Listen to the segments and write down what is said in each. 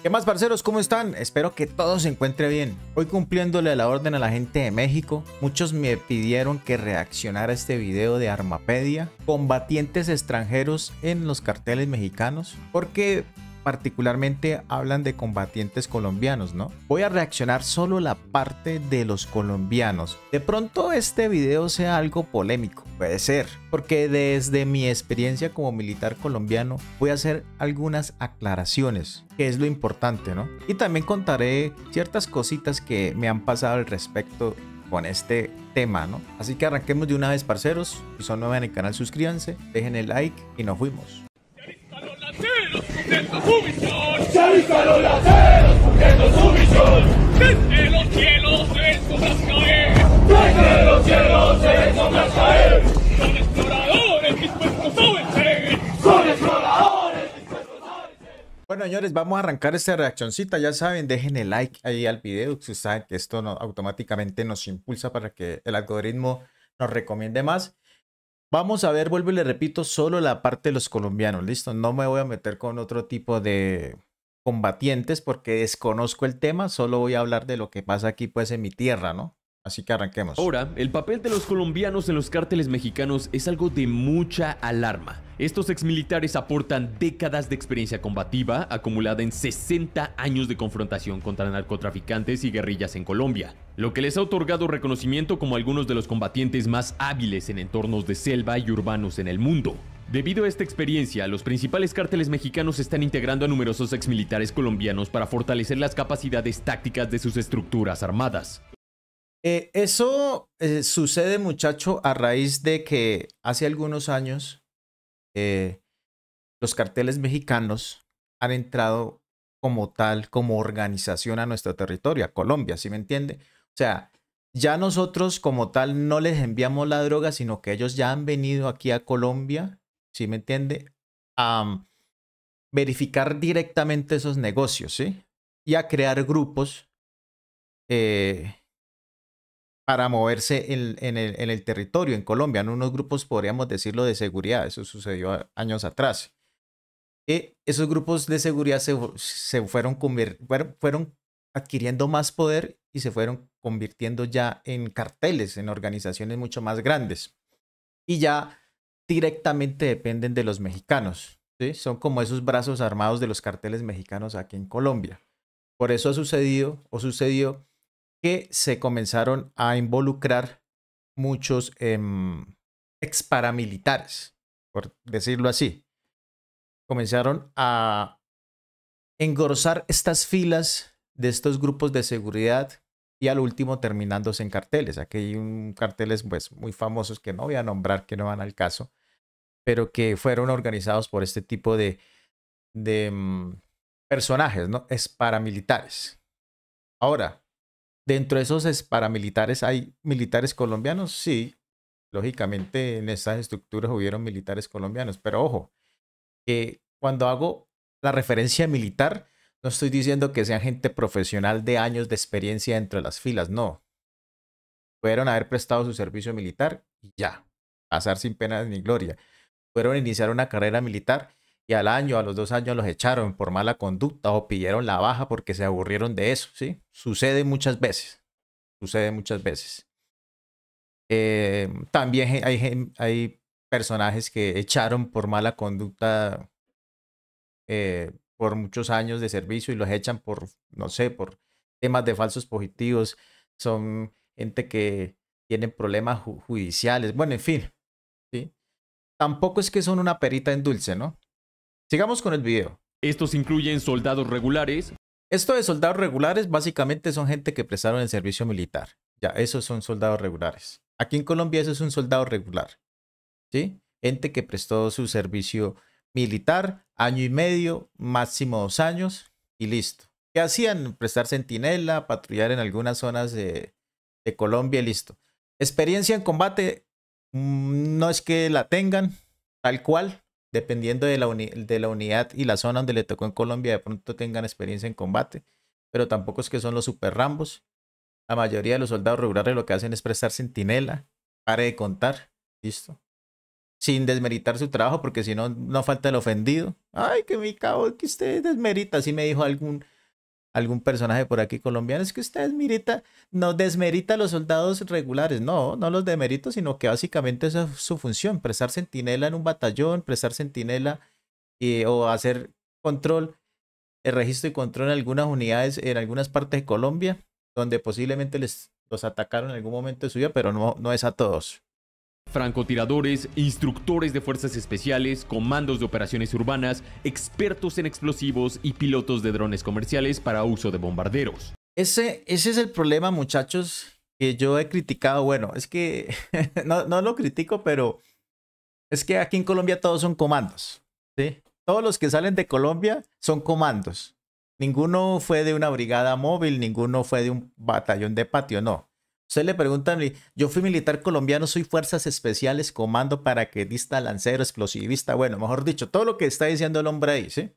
¿Qué más, parceros? ¿Cómo están? Espero que todo se encuentre bien. Hoy cumpliéndole la orden a la gente de México, muchos me pidieron que reaccionara a este video de Armapedia, combatientes extranjeros en los carteles mexicanos, porque particularmente hablan de combatientes colombianos, ¿no? Voy a reaccionar solo la parte de los colombianos. De pronto este video sea algo polémico, puede ser, porque desde mi experiencia como militar colombiano voy a hacer algunas aclaraciones, que es lo importante, ¿no? Y también contaré ciertas cositas que me han pasado al respecto con este tema, ¿no? Así que arranquemos de una vez, parceros. Si son nuevos en el canal, suscríbanse, dejen el like y nos fuimos cumpliendo su misión. Se alista los laceros cumpliendo su misión. Desde los cielos en sombras caer. Desde los cielos se sombras caer. Son exploradores dispuestos a vencer. Son exploradores Bueno, señores, vamos a arrancar esta reaccioncita. Ya saben, dejen el like ahí al video. si saben que esto no, automáticamente nos impulsa para que el algoritmo nos recomiende más. Vamos a ver, vuelvo y le repito, solo la parte de los colombianos, listo. No me voy a meter con otro tipo de combatientes porque desconozco el tema, solo voy a hablar de lo que pasa aquí pues en mi tierra, ¿no? Así que arranquemos. Ahora, el papel de los colombianos en los cárteles mexicanos es algo de mucha alarma. Estos exmilitares aportan décadas de experiencia combativa, acumulada en 60 años de confrontación contra narcotraficantes y guerrillas en Colombia, lo que les ha otorgado reconocimiento como algunos de los combatientes más hábiles en entornos de selva y urbanos en el mundo. Debido a esta experiencia, los principales cárteles mexicanos están integrando a numerosos exmilitares colombianos para fortalecer las capacidades tácticas de sus estructuras armadas. Eh, eso eh, sucede, muchacho, a raíz de que hace algunos años eh, los carteles mexicanos han entrado como tal, como organización a nuestro territorio, a Colombia, ¿sí me entiende? O sea, ya nosotros como tal no les enviamos la droga, sino que ellos ya han venido aquí a Colombia, ¿sí me entiende? A verificar directamente esos negocios, ¿sí? Y a crear grupos para moverse en, el, territorio, en Colombia, en unos grupos, podríamos decirlo, de seguridad. Eso sucedió años atrás. Y eh, esos grupos de seguridad se, fueron, fueron adquiriendo más poder y se fueron convirtiendo ya en carteles, en organizaciones mucho más grandes. Y ya directamente dependen de los mexicanos. Son como esos brazos armados de los carteles mexicanos aquí en Colombia. Por eso ha sucedido o sucedió que se comenzaron a involucrar muchos em, exparamilitares, ex paramilitares, por decirlo así. Comenzaron a engrosar estas filas de estos grupos de seguridad y al último terminándose en carteles. Aquí hay un, carteles pues, muy famosos que no voy a nombrar, que no van al caso, pero que fueron organizados por este tipo de, em, personajes, ¿no? Es paramilitares. Ahora, Dentro de esos paramilitares hay militares colombianos, sí. Lógicamente en estas estructuras hubieron militares colombianos, pero ojo, que cuando hago la referencia militar, no estoy diciendo que sean gente profesional de años de experiencia dentro de las filas, no. Fueron haber prestado su servicio militar y ya, pasar sin pena ni gloria. Fueron iniciar una carrera militar y al año, a los dos años los echaron por mala conducta o pidieron la baja porque se aburrieron de eso, ¿sí? Sucede muchas veces, sucede muchas veces. Em, también hay, hay, personajes que echaron por mala conducta eh, por muchos años de servicio y los echan por, no sé, por temas de falsos positivos. Son gente que tienen problemas judiciales, bueno, en fin. ¿sí? Tampoco es que son una perita en dulce, ¿no? Sigamos con el video. Estos incluyen soldados regulares. Esto de soldados regulares básicamente son gente que prestaron el servicio militar. Ya, esos son soldados regulares. Aquí en Colombia eso es un soldado regular. ¿Sí? Gente que prestó su servicio militar, año y medio, máximo dos años y listo. ¿Qué hacían? Prestar sentinela, patrullar en algunas zonas de, Colombia y listo. Experiencia en combate mm, no es que la tengan tal cual, dependiendo de la, de la unidad y la zona donde le tocó en Colombia, de pronto tengan experiencia en combate, pero tampoco es que son los super rambos. La mayoría de los soldados regulares lo que hacen es prestar sentinela, pare de contar, listo. Sin desmeritar su trabajo, porque si no, no falta el ofendido. Ay, que mi cabo, que usted desmerita, así me dijo algún algún personaje por aquí colombiano, es que usted mirita, no desmerita a los soldados regulares, no, no los demerito, sino que básicamente esa es su función, prestar sentinela en un batallón, prestar sentinela eh, o hacer control, el eh, registro y control en algunas unidades, en algunas partes de Colombia, donde posiblemente les, los atacaron en algún momento de su vida, pero no, no es a todos. Francotiradores, instructores de fuerzas especiales, comandos de operaciones urbanas, expertos en explosivos y pilotos de drones comerciales para uso de bombarderos. Ese, ese es el problema, muchachos, que yo he criticado. Bueno, es que no, lo critico, pero es que aquí en Colombia todos son comandos. Todos los que salen de Colombia son comandos. Ninguno fue de una brigada móvil, ninguno fue de un batallón de patio, no. Usted le pregunta, yo fui militar colombiano, soy fuerzas especiales, comando paraquedista, lancero, explosivista, bueno, mejor dicho, todo lo que está diciendo el hombre ahí, ¿sí?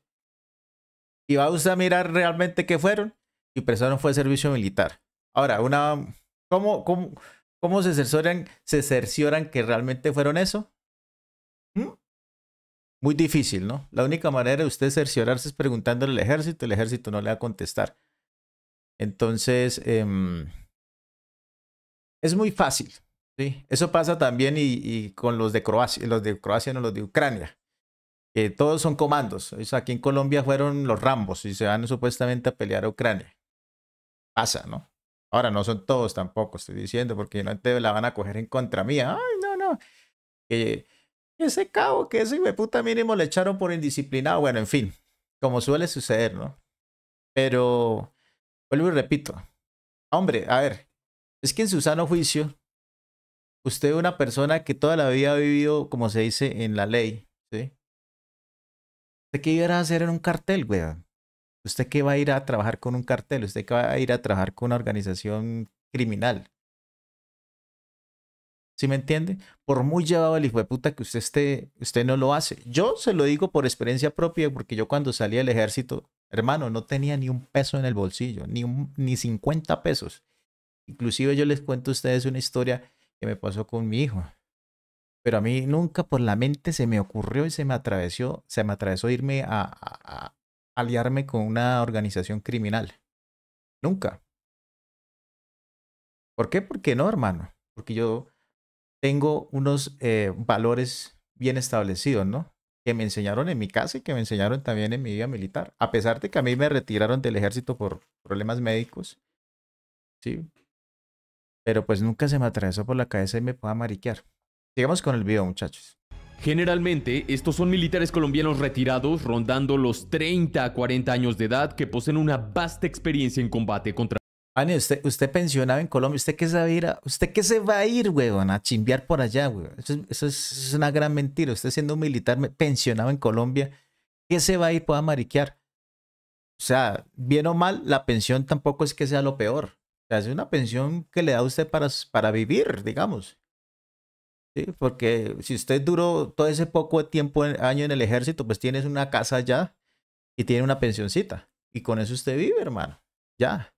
Y va usted a mirar realmente qué fueron y prestaron fue servicio militar. Ahora, una, ¿cómo, cómo, cómo se, cercioran, se cercioran que realmente fueron eso? ¿Mm? Muy difícil, ¿no? La única manera de usted cerciorarse es preguntándole al ejército, el ejército no le va a contestar. Entonces, eh, es muy fácil. ¿sí? Eso pasa también y, con los de Croacia, los de Croacia, no los de Ucrania. Que todos son comandos. aquí en Colombia fueron los Rambos y se van supuestamente a pelear a Ucrania. Pasa, ¿no? Ahora no son todos tampoco, estoy diciendo, porque no te la van a coger en contra mía. Ay, no, no. ese cabo, que ese me puta mínimo le echaron por indisciplinado. Bueno, en fin, como suele suceder, ¿no? Pero, vuelvo y repito. Hombre, a ver, es que en su sano juicio, usted es una persona que toda la vida ha vivido, como se dice, en la ley, ¿sí? ¿Usted qué iba a hacer en un cartel, weón? ¿Usted qué va a ir a trabajar con un cartel? ¿Usted qué va a ir a trabajar con una organización criminal? ¿Sí me entiende? Por muy llevado el hijo de puta que usted esté, usted no lo hace. Yo se lo digo por experiencia propia, porque yo cuando salí del ejército, hermano, no tenía ni un peso en el bolsillo, ni, ni 50 pesos. Inclusive yo les cuento a ustedes una historia que me pasó con mi hijo. Pero a mí nunca por la mente se me ocurrió y se me atravesó, se me atravesó irme a, aliarme con una organización criminal. Nunca. ¿Por qué? Porque no, hermano. Porque yo tengo unos eh, valores bien establecidos, ¿no? Que me enseñaron en mi casa y que me enseñaron también en mi vida militar. A pesar de que a mí me retiraron del ejército por problemas médicos, ¿sí? Pero pues nunca se me atravesó por la cabeza y me pueda mariquear. Sigamos con el video, muchachos. Generalmente, estos son militares colombianos retirados rondando los 30 a 40 años de edad que poseen una vasta experiencia en combate contra... usted, usted pensionado en Colombia, ¿usted qué se va a ir? ¿Usted qué se va a ir, weón? A chimbear por allá, weón. Eso, es, una gran mentira. Usted siendo un militar pensionado en Colombia, ¿qué se va a ir? para mariquear. O sea, bien o mal, la pensión tampoco es que sea lo peor es una pensión que le da a usted para, para vivir, digamos. Porque si usted duró todo ese poco tiempo, año en el ejército, pues tienes una casa ya y tiene una pensioncita. Y con eso usted vive, hermano. Ya.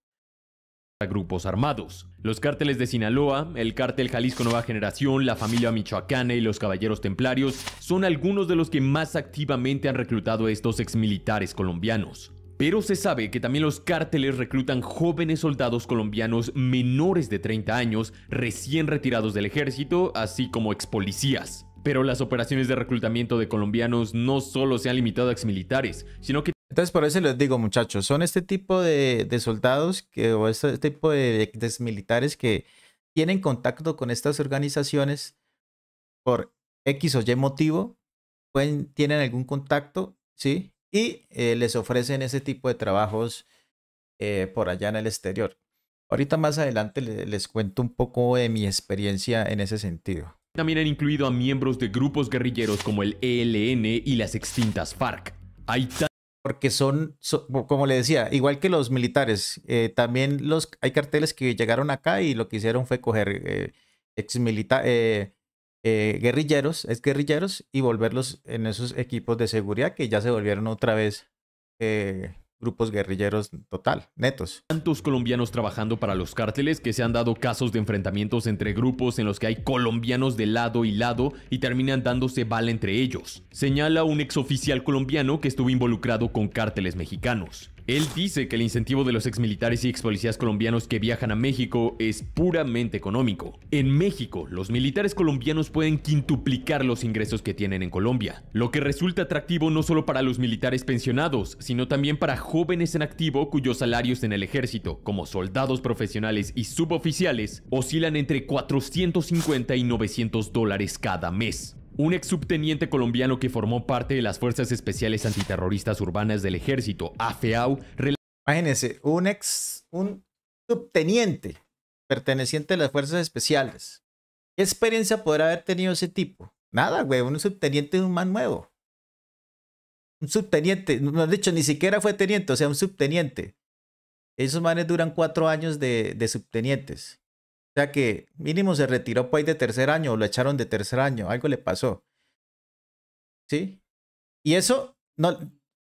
grupos armados. Los cárteles de Sinaloa, el cártel Jalisco Nueva Generación, la familia Michoacana y los Caballeros Templarios son algunos de los que más activamente han reclutado a estos exmilitares colombianos. Pero se sabe que también los cárteles reclutan jóvenes soldados colombianos menores de 30 años, recién retirados del ejército, así como ex policías. Pero las operaciones de reclutamiento de colombianos no solo se han limitado a ex militares, sino que... Entonces por eso les digo muchachos, son este tipo de, soldados que, o este tipo de militares que tienen contacto con estas organizaciones por X o Y motivo, pueden, tienen algún contacto, ¿sí? y eh, les ofrecen ese tipo de trabajos eh, por allá en el exterior. Ahorita más adelante les, cuento un poco de mi experiencia en ese sentido. También han incluido a miembros de grupos guerrilleros como el ELN y las extintas FARC. Hay porque son, como le decía, igual que los militares, eh, también los, hay carteles que llegaron acá y lo que hicieron fue coger ex eh, guerrilleros, es guerrilleros, y volverlos en esos equipos de seguridad que ya se volvieron otra vez eh, grupos guerrilleros total, netos. Tantos colombianos trabajando para los cárteles que se han dado casos de enfrentamientos entre grupos en los que hay colombianos de lado y lado y terminan dándose bala entre ellos. Señala un exoficial colombiano que estuvo involucrado con cárteles mexicanos. Él dice que el incentivo de los exmilitares y expolicías colombianos que viajan a México es puramente económico. En México, los militares colombianos pueden quintuplicar los ingresos que tienen en Colombia, lo que resulta atractivo no solo para los militares pensionados, sino también para jóvenes en activo cuyos salarios en el ejército, como soldados profesionales y suboficiales, oscilan entre 450 y 900 dólares cada mes un ex subteniente colombiano que formó parte de las Fuerzas Especiales Antiterroristas Urbanas del Ejército, AFEAU. Imagínense, un ex, un subteniente perteneciente a las Fuerzas Especiales. ¿Qué experiencia podrá haber tenido ese tipo? Nada, güey, un subteniente es un man nuevo. Un subteniente, no, de dicho, ni siquiera fue teniente, o sea, un subteniente. Esos manes duran cuatro años de, de subtenientes. O sea que mínimo se retiró pues de tercer año o lo echaron de tercer año, algo le pasó. ¿Sí? Y eso, no,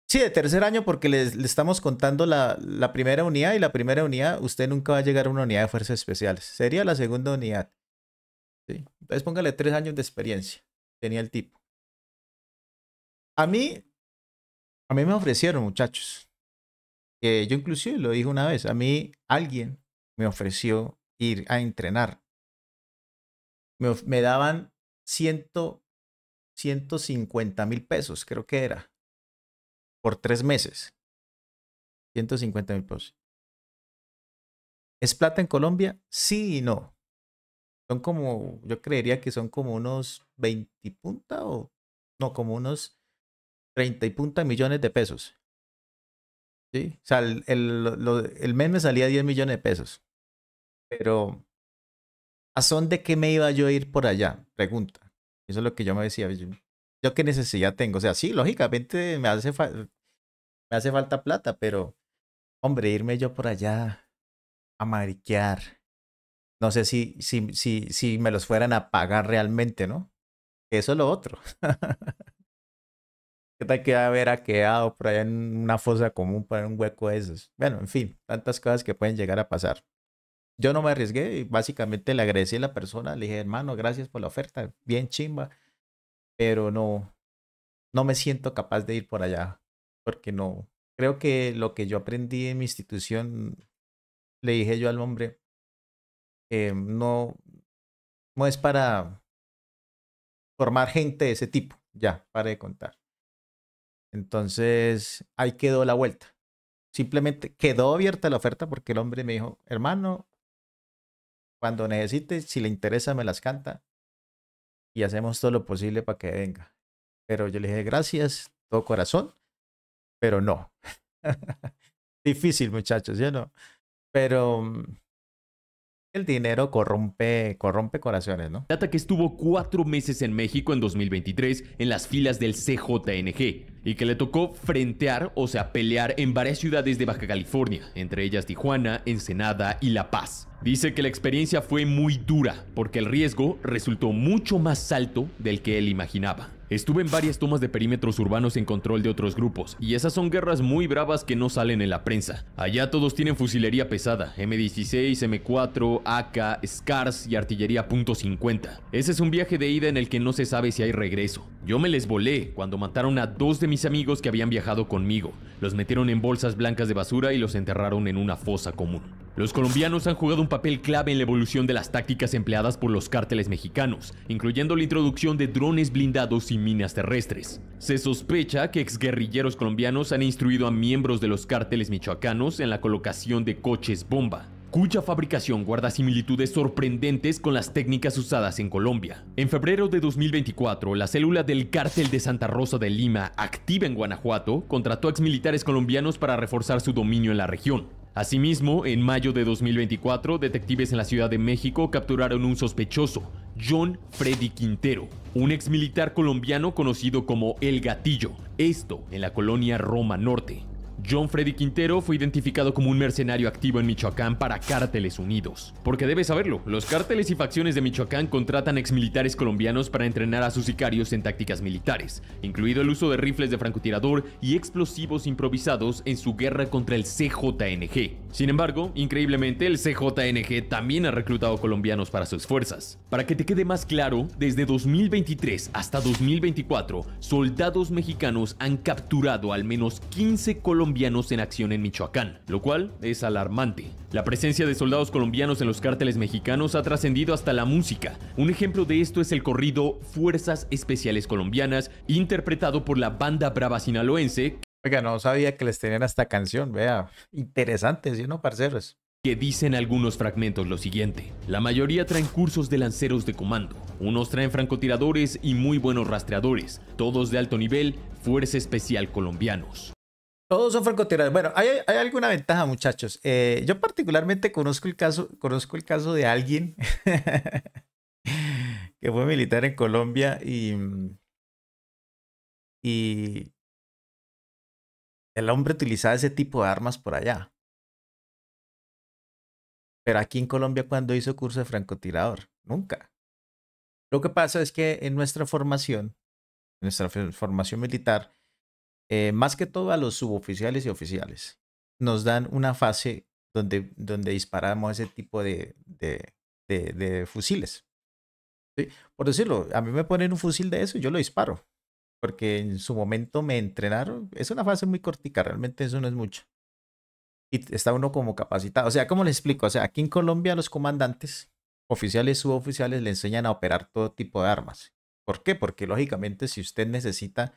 sí, de tercer año porque le, estamos contando la, primera unidad y la primera unidad, usted nunca va a llegar a una unidad de fuerzas especiales. Sería la segunda unidad. ¿Sí? Entonces póngale tres años de experiencia. Tenía el tipo. A mí, a mí me ofrecieron, muchachos. Que yo inclusive lo dije una vez, a mí alguien me ofreció ir a entrenar. Me, daban ciento, 150 mil pesos, creo que era, por tres meses. 150 mil pesos. ¿Es plata en Colombia? Sí y no. Son como, yo creería que son como unos 20 punta o no, como unos 30 y punta millones de pesos. ¿Sí? O sea, el, el, el mes me salía 10 millones de pesos. Pero, ¿a son de qué me iba yo a ir por allá? Pregunta. Eso es lo que yo me decía. Yo, qué necesidad tengo? O sea, sí, lógicamente me hace, me hace falta plata, pero, hombre, irme yo por allá a mariquear. No sé si, si, si, si me los fueran a pagar realmente, ¿no? Eso es lo otro. ¿Qué tal que haber hackeado por allá en una fosa común para un hueco de esos? Bueno, en fin, tantas cosas que pueden llegar a pasar yo no me arriesgué y básicamente le agradecí a la persona, le dije, hermano, gracias por la oferta, bien chimba, pero no, no me siento capaz de ir por allá, porque no, creo que lo que yo aprendí en mi institución, le dije yo al hombre, eh, no, no es para formar gente de ese tipo, ya, para de contar. Entonces, ahí quedó la vuelta. Simplemente quedó abierta la oferta porque el hombre me dijo, hermano, cuando necesite, si le interesa, me las canta. Y hacemos todo lo posible para que venga. Pero yo le dije, gracias, todo corazón. Pero no. Difícil, muchachos, ¿ya no? Pero mm, el dinero corrompe, corrompe corazones, ¿no? Data que estuvo cuatro meses en México en 2023 en las filas del CJNG y que le tocó frentear, o sea, pelear en varias ciudades de Baja California, entre ellas Tijuana, Ensenada y La Paz. Dice que la experiencia fue muy dura porque el riesgo resultó mucho más alto del que él imaginaba. Estuve en varias tomas de perímetros urbanos en control de otros grupos, y esas son guerras muy bravas que no salen en la prensa. Allá todos tienen fusilería pesada, M16, M4, AK, SCARS y artillería .50. Ese es un viaje de ida en el que no se sabe si hay regreso. Yo me les volé cuando mataron a dos de mis amigos que habían viajado conmigo. Los metieron en bolsas blancas de basura y los enterraron en una fosa común. Los colombianos han jugado un papel clave en la evolución de las tácticas empleadas por los cárteles mexicanos, incluyendo la introducción de drones blindados y minas terrestres. Se sospecha que exguerrilleros colombianos han instruido a miembros de los cárteles michoacanos en la colocación de coches bomba, cuya fabricación guarda similitudes sorprendentes con las técnicas usadas en Colombia. En febrero de 2024, la célula del cártel de Santa Rosa de Lima, activa en Guanajuato, contrató a exmilitares colombianos para reforzar su dominio en la región. Asimismo, en mayo de 2024, detectives en la Ciudad de México capturaron un sospechoso, John Freddy Quintero, un exmilitar colombiano conocido como El Gatillo, esto en la colonia Roma Norte. John Freddy Quintero fue identificado como un mercenario activo en Michoacán para Cárteles Unidos. Porque debes saberlo, los cárteles y facciones de Michoacán contratan exmilitares colombianos para entrenar a sus sicarios en tácticas militares, incluido el uso de rifles de francotirador y explosivos improvisados en su guerra contra el CJNG. Sin embargo, increíblemente, el CJNG también ha reclutado colombianos para sus fuerzas. Para que te quede más claro, desde 2023 hasta 2024, soldados mexicanos han capturado al menos 15 colombianos en acción en Michoacán, lo cual es alarmante. La presencia de soldados colombianos en los cárteles mexicanos ha trascendido hasta la música. Un ejemplo de esto es el corrido Fuerzas Especiales Colombianas, interpretado por la banda Brava Sinaloense. Oiga, no sabía que les tenían esta canción, vea. Interesante, ¿sí no, parceros? que dicen algunos fragmentos lo siguiente. La mayoría traen cursos de lanceros de comando, unos traen francotiradores y muy buenos rastreadores, todos de alto nivel, Fuerza Especial Colombianos. Todos son francotiradores. Bueno, hay, alguna ventaja, muchachos. Eh, yo particularmente conozco el caso, conozco el caso de alguien que fue militar en Colombia y, el hombre utilizaba ese tipo de armas por allá. Pero aquí en Colombia, cuando hizo curso de francotirador? Nunca. Lo que pasa es que en nuestra formación, en nuestra formación militar, eh, más que todo a los suboficiales y oficiales, nos dan una fase donde, donde disparamos ese tipo de, fusiles. Por decirlo, a mí me ponen un fusil de eso y yo lo disparo, porque en su momento me entrenaron. Es una fase muy cortica, realmente eso no es mucho. Y está uno como capacitado. O sea, ¿cómo les explico? O sea, aquí en Colombia los comandantes, oficiales, suboficiales, le enseñan a operar todo tipo de armas. ¿Por qué? Porque lógicamente si usted necesita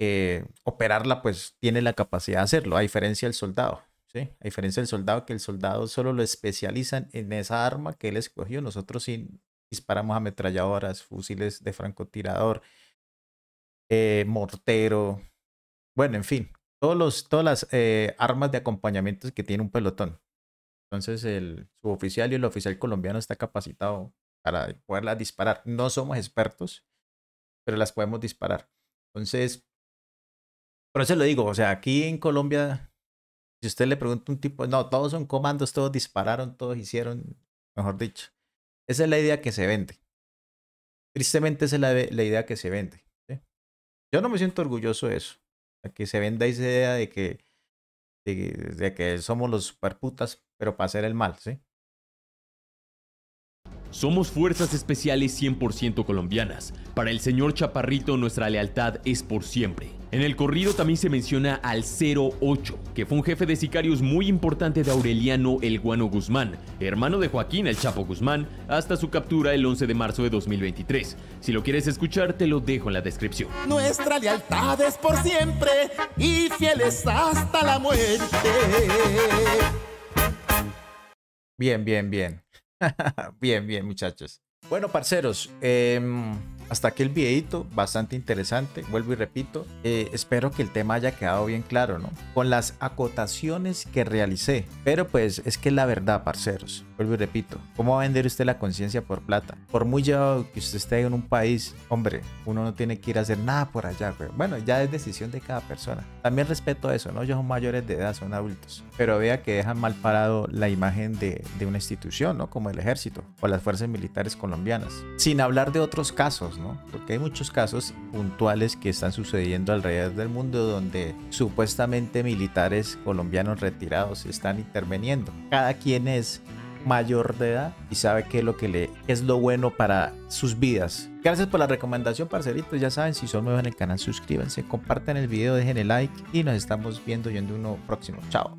eh, operarla, pues tiene la capacidad de hacerlo, a diferencia del soldado. ¿sí? A diferencia del soldado, que el soldado solo lo especializan en esa arma que él escogió. Nosotros sí disparamos ametralladoras, fusiles de francotirador, eh, mortero, bueno, en fin, todos los, todas las eh, armas de acompañamiento que tiene un pelotón. Entonces, el suboficial y el oficial colombiano está capacitado para poderlas disparar. No somos expertos, pero las podemos disparar. Entonces, por eso lo digo, o sea, aquí en Colombia, si usted le pregunta un tipo, no, todos son comandos, todos dispararon, todos hicieron, mejor dicho. Esa es la idea que se vende. Tristemente esa es la, idea que se vende. Yo no me siento orgulloso de eso. que se venda esa idea de que, de, de que somos los superputas, pero para hacer el mal, ¿sí? Somos fuerzas especiales 100% colombianas. Para el señor Chaparrito nuestra lealtad es por siempre. En el corrido también se menciona al 08, que fue un jefe de sicarios muy importante de Aureliano el Guano Guzmán, hermano de Joaquín el Chapo Guzmán, hasta su captura el 11 de marzo de 2023. Si lo quieres escuchar, te lo dejo en la descripción. Nuestra lealtad es por siempre y fieles hasta la muerte. Bien, bien, bien. bien, bien, muchachos. Bueno, parceros, eh, hasta aquí el videito, bastante interesante, vuelvo y repito, eh, espero que el tema haya quedado bien claro, ¿no? Con las acotaciones que realicé, pero pues es que la verdad, parceros, vuelvo y repito, ¿cómo va a vender usted la conciencia por plata? Por muy llevado que usted esté en un país, hombre, uno no tiene que ir a hacer nada por allá, pero Bueno, ya es decisión de cada persona. También respeto eso, ¿no? Yo soy mayores de edad, son adultos, pero vea que dejan mal parado la imagen de, de una institución, ¿no? Como el ejército o las fuerzas militares colombianas. Sin hablar de otros casos, porque hay muchos casos puntuales que están sucediendo alrededor del mundo donde supuestamente militares colombianos retirados están interviniendo. Cada quien es mayor de edad y sabe qué es lo que le es lo bueno para sus vidas. Gracias por la recomendación, parceritos Ya saben, si son nuevos en el canal, suscríbanse, compartan el video, dejen el like y nos estamos viendo y en uno próximo. Chao.